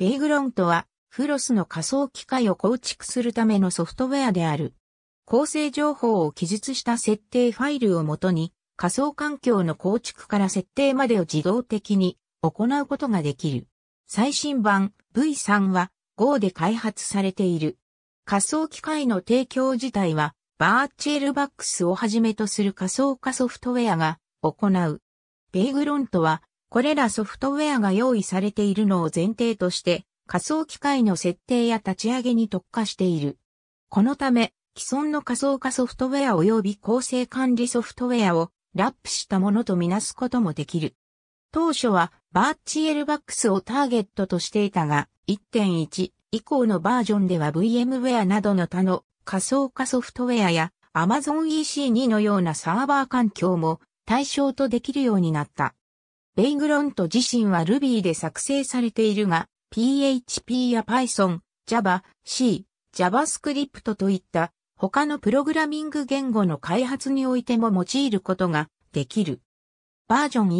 ベイグロントは、フロスの仮想機械を構築するためのソフトウェアである。構成情報を記述した設定ファイルをもとに、仮想環境の構築から設定までを自動的に行うことができる。最新版 V3 は Go で開発されている。仮想機械の提供自体は、バーチェルバックスをはじめとする仮想化ソフトウェアが行う。ベイグロントはこれらソフトウェアが用意されているのを前提として、仮想機械の設定や立ち上げに特化している。このため、既存の仮想化ソフトウェア及び構成管理ソフトウェアをラップしたものとみなすこともできる。当初はバーチエルバックスをターゲットとしていたが、1.1以降のバージョンでは VMware などの他の仮想化ソフトウェアや Amazon EC2 のようなサーバー環境も対象とできるようになった。ベイグロント自身は Ruby で作成されているが、PHP や Python、Java、C、JavaScript といった他のプログラミング言語の開発においても用いることができる。バージョン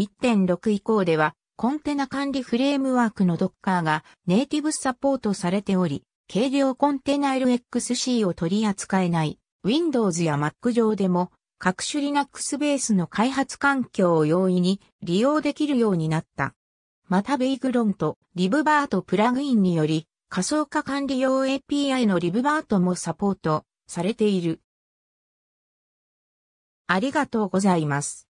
1.6以降では、コンテナ管理フレームワークの Docker がネイティブサポートされており、軽量コンテナ LXC を取り扱えない Windows や Mac 上でも各種 Linux ベースの開発環境を容易に利用できるようになった。また、ベイグロンとリブバートプラグインにより、仮想化管理用 API のリブバートもサポートされている。ありがとうございます。